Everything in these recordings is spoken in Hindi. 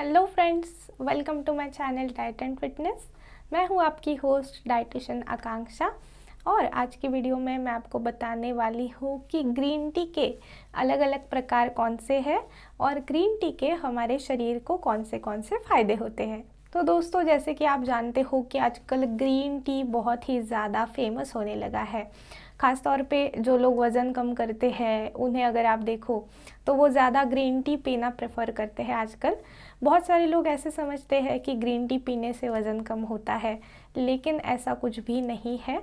hello friends welcome to my channel diet and fitness मैं हूं आपकी होस्ट डाइटिशियन आकांक्षा और आज की वीडियो में मैं आपको बताने वाली हूं कि ग्रीन टी के अलग अलग प्रकार कौन से हैं और ग्रीन टी के हमारे शरीर को कौन से कौन से फ़ायदे होते हैं तो दोस्तों जैसे कि आप जानते हो कि आजकल ग्रीन टी बहुत ही ज़्यादा फेमस होने लगा है ख़ास तौर पे जो लोग वज़न कम करते हैं उन्हें अगर आप देखो तो वो ज़्यादा ग्रीन टी पीना प्रेफर करते हैं आजकल बहुत सारे लोग ऐसे समझते हैं कि ग्रीन टी पीने से वज़न कम होता है लेकिन ऐसा कुछ भी नहीं है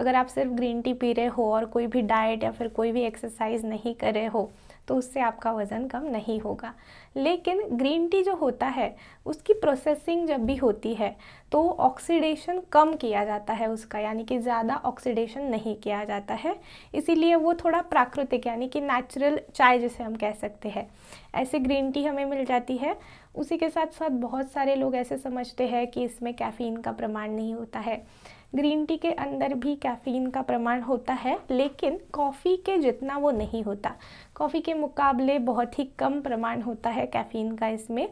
अगर आप सिर्फ ग्रीन टी पी रहे हो और कोई भी डाइट या फिर कोई भी एक्सरसाइज नहीं कर रहे हो तो उससे आपका वज़न कम नहीं होगा लेकिन ग्रीन टी जो होता है उसकी प्रोसेसिंग जब भी होती है तो ऑक्सीडेशन कम किया जाता है उसका यानी कि ज़्यादा ऑक्सीडेशन नहीं किया जाता है इसीलिए वो थोड़ा प्राकृतिक यानी कि नेचुरल चाय जिसे हम कह सकते हैं ऐसे ग्रीन टी हमें मिल जाती है उसी के साथ साथ बहुत सारे लोग ऐसे समझते हैं कि इसमें कैफ़ीन का प्रमाण नहीं होता है ग्रीन टी के अंदर भी कैफ़ीन का प्रमाण होता है लेकिन कॉफ़ी के जितना वो नहीं होता कॉफ़ी के मुकाबले बहुत ही कम प्रमाण होता है कैफ़ीन का इसमें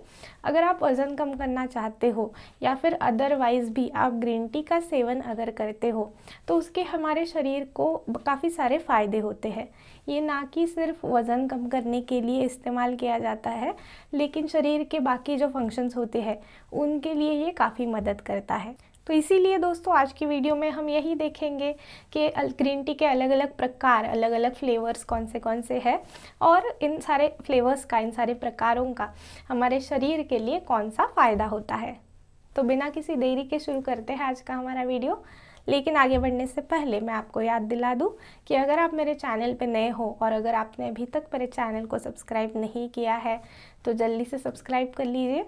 अगर आप वज़न कम करना चाहते हो या फिर अदरवाइज़ भी आप ग्रीन टी का सेवन अगर करते हो तो उसके हमारे शरीर को काफ़ी सारे फ़ायदे होते हैं ये ना कि सिर्फ वज़न कम करने के लिए इस्तेमाल किया जाता है लेकिन शरीर के बाकी जो फंक्शंस होते हैं उनके लिए ये काफ़ी मदद करता है तो इसीलिए दोस्तों आज की वीडियो में हम यही देखेंगे कि ग्रीन टी के अलग अलग प्रकार अलग अलग फ्लेवर्स कौन से कौन से हैं और इन सारे फ्लेवर्स का इन सारे प्रकारों का हमारे शरीर के लिए कौन सा फ़ायदा होता है तो बिना किसी देरी के शुरू करते हैं आज का हमारा वीडियो लेकिन आगे बढ़ने से पहले मैं आपको याद दिला दूं कि अगर आप मेरे चैनल पर नए हो और अगर आपने अभी तक मेरे चैनल को सब्सक्राइब नहीं किया है तो जल्दी से सब्सक्राइब कर लीजिए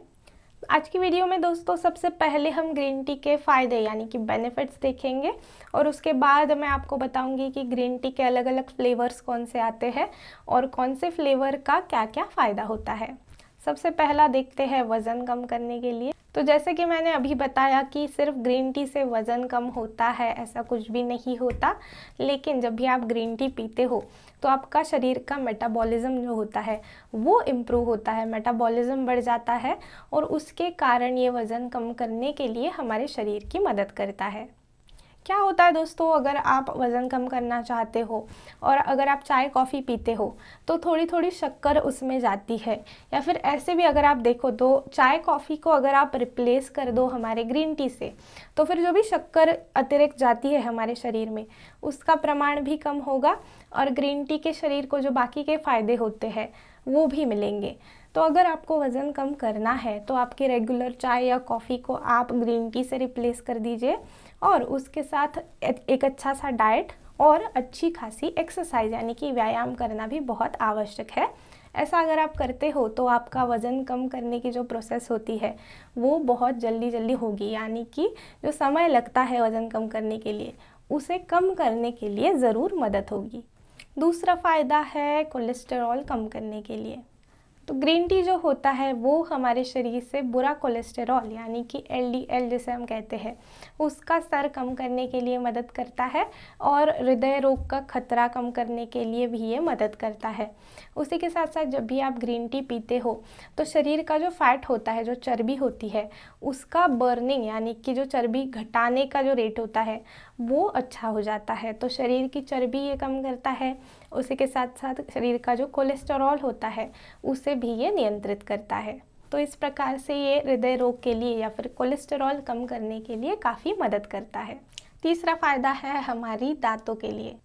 आज की वीडियो में दोस्तों सबसे पहले हम ग्रीन टी के फ़ायदे यानी कि बेनिफिट्स देखेंगे और उसके बाद मैं आपको बताऊंगी कि ग्रीन टी के अलग अलग फ्लेवर्स कौन से आते हैं और कौन से फ्लेवर का क्या क्या फ़ायदा होता है सबसे पहला देखते हैं वज़न कम करने के लिए तो जैसे कि मैंने अभी बताया कि सिर्फ ग्रीन टी से वज़न कम होता है ऐसा कुछ भी नहीं होता लेकिन जब भी आप ग्रीन टी पीते हो तो आपका शरीर का मेटाबॉलिज्म जो होता है वो इम्प्रूव होता है मेटाबॉलिज्म बढ़ जाता है और उसके कारण ये वज़न कम करने के लिए हमारे शरीर की मदद करता है क्या होता है दोस्तों अगर आप वज़न कम करना चाहते हो और अगर आप चाय कॉफ़ी पीते हो तो थोड़ी थोड़ी शक्कर उसमें जाती है या फिर ऐसे भी अगर आप देखो तो चाय कॉफ़ी को अगर आप रिप्लेस कर दो हमारे ग्रीन टी से तो फिर जो भी शक्कर अतिरिक्त जाती है हमारे शरीर में उसका प्रमाण भी कम होगा और ग्रीन टी के शरीर को जो बाकी के फ़ायदे होते हैं वो भी मिलेंगे तो अगर आपको वज़न कम करना है तो आपके रेगुलर चाय या कॉफ़ी को आप ग्रीन टी से रिप्लेस कर दीजिए और उसके साथ एक अच्छा सा डाइट और अच्छी खासी एक्सरसाइज यानी कि व्यायाम करना भी बहुत आवश्यक है ऐसा अगर आप करते हो तो आपका वज़न कम करने की जो प्रोसेस होती है वो बहुत जल्दी जल्दी होगी यानी कि जो समय लगता है वज़न कम करने के लिए उसे कम करने के लिए ज़रूर मदद होगी दूसरा फ़ायदा है कोलेस्टेरॉल कम करने के लिए तो ग्रीन टी जो होता है वो हमारे शरीर से बुरा कोलेस्टेरॉल यानी कि एलडीएल जिसे हम कहते हैं उसका स्तर कम करने के लिए मदद करता है और हृदय रोग का खतरा कम करने के लिए भी ये मदद करता है उसी के साथ साथ जब भी आप ग्रीन टी पीते हो तो शरीर का जो फैट होता है जो चर्बी होती है उसका बर्निंग यानी कि जो चर्बी घटाने का जो रेट होता है वो अच्छा हो जाता है तो शरीर की चर्बी ये कम करता है उसी के साथ साथ शरीर का जो कोलेस्टेरॉल होता है उसे भी ये नियंत्रित करता है तो इस प्रकार से ये हृदय रोग के लिए या फिर कोलेस्टेरॉल कम करने के लिए काफ़ी मदद करता है तीसरा फ़ायदा है हमारी दांतों के लिए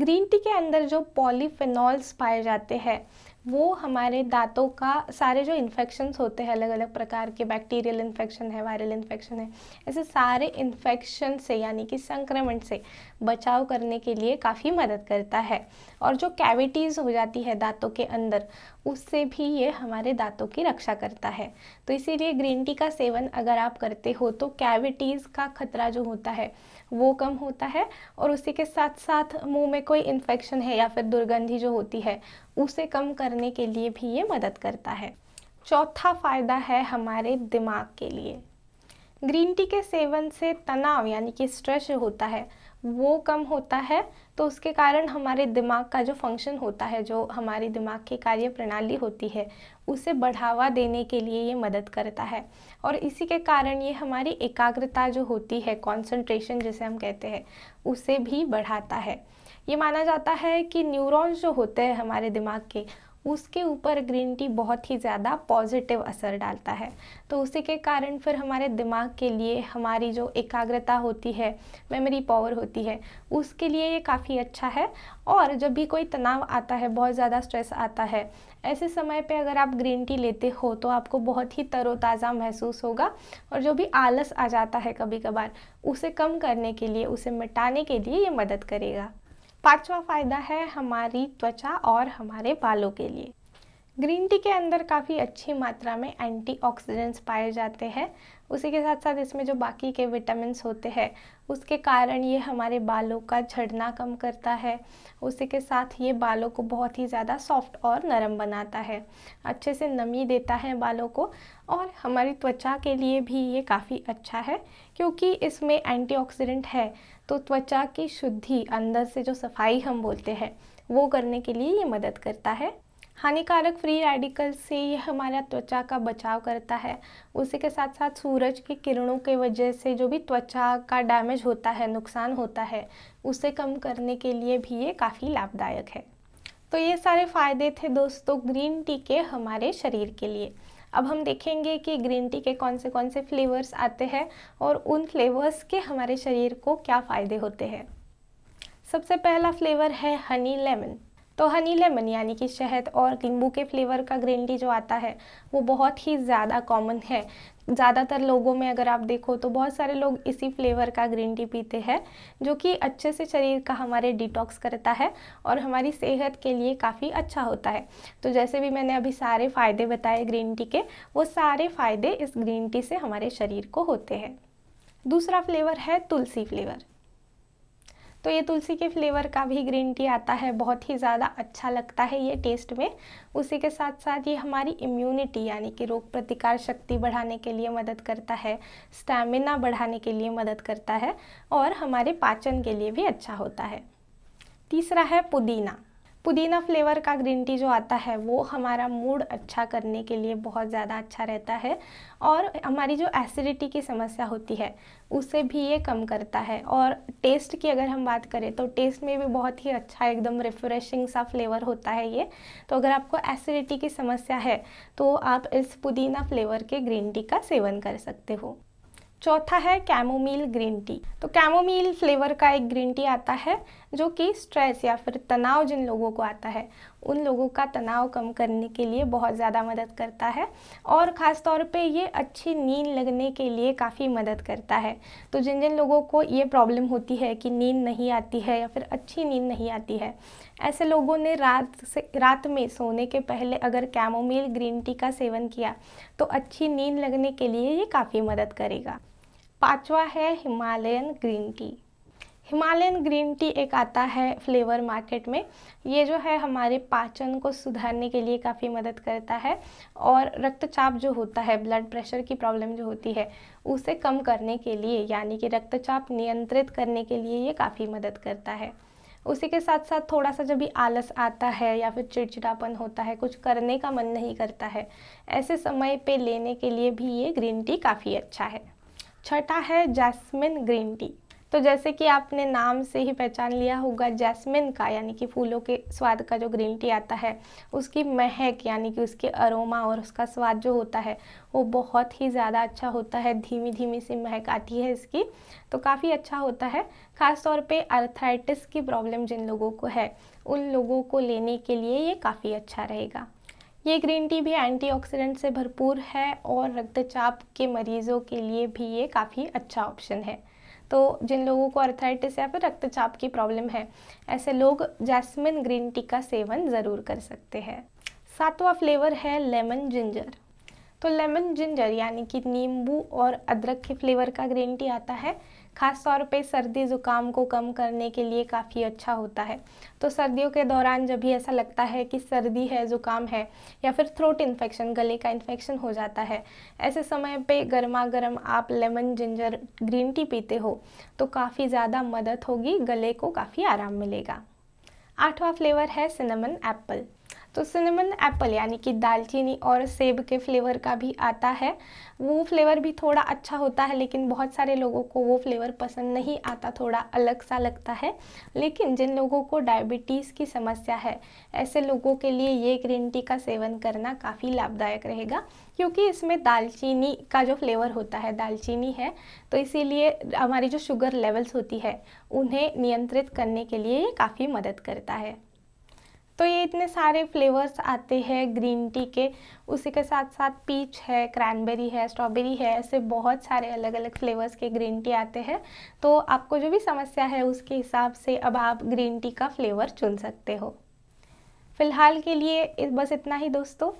ग्रीन टी के अंदर जो पॉलीफिनॉल्स पाए जाते हैं वो हमारे दांतों का सारे जो इन्फेक्शन्स होते हैं अलग अलग प्रकार के बैक्टीरियल इन्फेक्शन है वायरल इन्फेक्शन है ऐसे सारे इन्फेक्शन से यानी कि संक्रमण से बचाव करने के लिए काफ़ी मदद करता है और जो कैविटीज़ हो जाती है दांतों के अंदर उससे भी ये हमारे दांतों की रक्षा करता है तो इसीलिए ग्रीन टी का सेवन अगर आप करते हो तो कैविटीज़ का खतरा जो होता है वो कम होता है और उसी के साथ साथ मुंह में कोई इन्फेक्शन है या फिर दुर्गंधी जो होती है उसे कम करने के लिए भी ये मदद करता है चौथा फायदा है हमारे दिमाग के लिए ग्रीन टी के सेवन से तनाव यानी कि स्ट्रेस होता है वो कम होता है तो उसके कारण हमारे दिमाग का जो फंक्शन होता है जो हमारे दिमाग की कार्य प्रणाली होती है उसे बढ़ावा देने के लिए ये मदद करता है और इसी के कारण ये हमारी एकाग्रता जो होती है कंसंट्रेशन जिसे हम कहते हैं उसे भी बढ़ाता है ये माना जाता है कि न्यूरॉन्स जो होते हैं हमारे दिमाग के उसके ऊपर ग्रीन टी बहुत ही ज़्यादा पॉजिटिव असर डालता है तो उसी के कारण फिर हमारे दिमाग के लिए हमारी जो एकाग्रता होती है मेमोरी पावर होती है उसके लिए ये काफ़ी अच्छा है और जब भी कोई तनाव आता है बहुत ज़्यादा स्ट्रेस आता है ऐसे समय पे अगर आप ग्रीन टी लेते हो तो आपको बहुत ही तरोताज़ा महसूस होगा और जो भी आलस आ जाता है कभी कभार उसे कम करने के लिए उसे मिटाने के लिए ये मदद करेगा पांचवा फ़ायदा है हमारी त्वचा और हमारे बालों के लिए ग्रीन टी के अंदर काफ़ी अच्छी मात्रा में एंटीऑक्सीडेंट्स पाए जाते हैं उसी के साथ साथ इसमें जो बाकी के विटामिनस होते हैं उसके कारण ये हमारे बालों का झड़ना कम करता है उसी के साथ ये बालों को बहुत ही ज़्यादा सॉफ्ट और नरम बनाता है अच्छे से नमी देता है बालों को और हमारी त्वचा के लिए भी ये काफ़ी अच्छा है क्योंकि इसमें एंटी है तो त्वचा की शुद्धि अंदर से जो सफाई हम बोलते हैं वो करने के लिए ये मदद करता है हानिकारक फ्री रेडिकल से यह हमारा त्वचा का बचाव करता है उसी के साथ साथ सूरज की किरणों के वजह से जो भी त्वचा का डैमेज होता है नुकसान होता है उसे कम करने के लिए भी ये काफ़ी लाभदायक है तो ये सारे फ़ायदे थे दोस्तों ग्रीन टी के हमारे शरीर के लिए अब हम देखेंगे कि ग्रीन टी के कौन से कौन से फ्लेवर्स आते हैं और उन फ्लेवर्स के हमारे शरीर को क्या फ़ायदे होते हैं सबसे पहला फ्लेवर है हनी लेमन तो हनी लेमन यानी कि शहद और नींबू के फ्लेवर का ग्रीन टी जो आता है वो बहुत ही ज़्यादा कॉमन है ज़्यादातर लोगों में अगर आप देखो तो बहुत सारे लोग इसी फ्लेवर का ग्रीन टी पीते हैं जो कि अच्छे से शरीर का हमारे डिटॉक्स करता है और हमारी सेहत के लिए काफ़ी अच्छा होता है तो जैसे भी मैंने अभी सारे फ़ायदे बताए ग्रीन टी के वो सारे फ़ायदे इस ग्रीन टी से हमारे शरीर को होते हैं दूसरा फ्लेवर है तुलसी फ्लेवर तो ये तुलसी के फ्लेवर का भी ग्रीन टी आता है बहुत ही ज़्यादा अच्छा लगता है ये टेस्ट में उसी के साथ साथ ये हमारी इम्यूनिटी यानी कि रोग प्रतिकार शक्ति बढ़ाने के लिए मदद करता है स्टैमिना बढ़ाने के लिए मदद करता है और हमारे पाचन के लिए भी अच्छा होता है तीसरा है पुदीना पुदीना फ्लेवर का ग्रीन टी जो आता है वो हमारा मूड अच्छा करने के लिए बहुत ज़्यादा अच्छा रहता है और हमारी जो एसिडिटी की समस्या होती है उसे भी ये कम करता है और टेस्ट की अगर हम बात करें तो टेस्ट में भी बहुत ही अच्छा एकदम रिफ्रेशिंग सा फ्लेवर होता है ये तो अगर आपको एसिडिटी की समस्या है तो आप इस पुदीना फ्लेवर के ग्रीन टी का सेवन कर सकते हो चौथा है कैमोमील ग्रीन टी तो कैमोमील फ्लेवर का एक ग्रीन टी आता है जो कि स्ट्रेस या फिर तनाव जिन लोगों को आता है उन लोगों का तनाव कम करने के लिए बहुत ज़्यादा मदद करता है और ख़ास तौर पे ये अच्छी नींद लगने के लिए काफ़ी मदद करता है तो जिन जिन लोगों को ये प्रॉब्लम होती है कि नींद नहीं आती है या फिर अच्छी नींद नहीं आती है ऐसे लोगों ने रात से रात में सोने के पहले अगर कैमोमील ग्रीन टी का सेवन किया तो अच्छी नींद लगने के लिए ये काफ़ी मदद करेगा पाँचवा है Himalayan green tea Himalayan green tea एक आता है फ्लेवर मार्केट में ये जो है हमारे पाचन को सुधारने के लिए काफ़ी मदद करता है और रक्तचाप जो होता है ब्लड प्रेशर की प्रॉब्लम जो होती है उसे कम करने के लिए यानी कि रक्तचाप नियंत्रित करने के लिए ये काफ़ी मदद करता है उसी के साथ साथ थोड़ा सा जब भी आलस आता है या फिर चिड़चिड़ापन होता है कुछ करने का मन नहीं करता है ऐसे समय पे लेने के लिए भी ये ग्रीन टी काफ़ी अच्छा है छठा है जैस्मिन ग्रीन टी तो जैसे कि आपने नाम से ही पहचान लिया होगा जैस्मिन का यानी कि फूलों के स्वाद का जो ग्रीन टी आता है उसकी महक यानी कि उसके अरोमा और उसका स्वाद जो होता है वो बहुत ही ज़्यादा अच्छा होता है धीमी धीमी सी महक आती है इसकी तो काफ़ी अच्छा होता है ख़ास तौर पे अर्थराइटिस की प्रॉब्लम जिन लोगों को है उन लोगों को लेने के लिए ये काफ़ी अच्छा रहेगा ये ग्रीन टी भी एंटीऑक्सीडेंट से भरपूर है और रक्तचाप के मरीज़ों के लिए भी ये काफ़ी अच्छा ऑप्शन है तो जिन लोगों को अर्थाइटिस या फिर रक्तचाप की प्रॉब्लम है ऐसे लोग जैस्मिन ग्रीन टी का सेवन ज़रूर कर सकते हैं सातवां फ्लेवर है लेमन जिंजर तो लेमन जिंजर यानी कि नींबू और अदरक के फ्लेवर का ग्रीन टी आता है ख़ास तौर पे सर्दी ज़ुकाम को कम करने के लिए काफ़ी अच्छा होता है तो सर्दियों के दौरान जब भी ऐसा लगता है कि सर्दी है ज़ुकाम है या फिर थ्रोट इन्फेक्शन गले का इन्फेक्शन हो जाता है ऐसे समय पे गर्मा गर्म आप लेमन जिंजर ग्रीन टी पीते हो तो काफ़ी ज़्यादा मदद होगी गले को काफ़ी आराम मिलेगा आठवां फ्लेवर है सिनेमन एप्पल तो सिनेमन एप्पल यानी कि दालचीनी और सेब के फ्लेवर का भी आता है वो फ्लेवर भी थोड़ा अच्छा होता है लेकिन बहुत सारे लोगों को वो फ्लेवर पसंद नहीं आता थोड़ा अलग सा लगता है लेकिन जिन लोगों को डायबिटीज़ की समस्या है ऐसे लोगों के लिए ये ग्रीन टी का सेवन करना काफ़ी लाभदायक रहेगा क्योंकि इसमें दालचीनी का जो फ्लेवर होता है दालचीनी है तो इसीलिए हमारी जो शुगर लेवल्स होती है उन्हें नियंत्रित करने के लिए ये काफ़ी मदद करता है तो ये इतने सारे फ्लेवर्स आते हैं ग्रीन टी के उसी के साथ साथ पीच है क्रैनबेरी है स्ट्रॉबेरी है ऐसे बहुत सारे अलग अलग फ्लेवर्स के ग्रीन टी आते हैं तो आपको जो भी समस्या है उसके हिसाब से अब आप ग्रीन टी का फ्लेवर चुन सकते हो फ़िलहाल के लिए बस इतना ही दोस्तों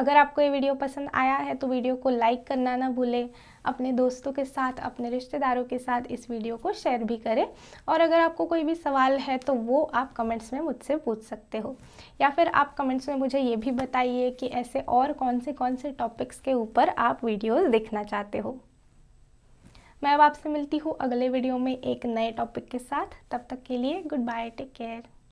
अगर आपको ये वीडियो पसंद आया है तो वीडियो को लाइक करना ना भूलें अपने दोस्तों के साथ अपने रिश्तेदारों के साथ इस वीडियो को शेयर भी करें और अगर आपको कोई भी सवाल है तो वो आप कमेंट्स में मुझसे पूछ सकते हो या फिर आप कमेंट्स में मुझे ये भी बताइए कि ऐसे और कौन से कौन से टॉपिक्स के ऊपर आप वीडियोज़ देखना चाहते हो मैं अब आपसे मिलती हूँ अगले वीडियो में एक नए टॉपिक के साथ तब तक के लिए गुड बाय टेक केयर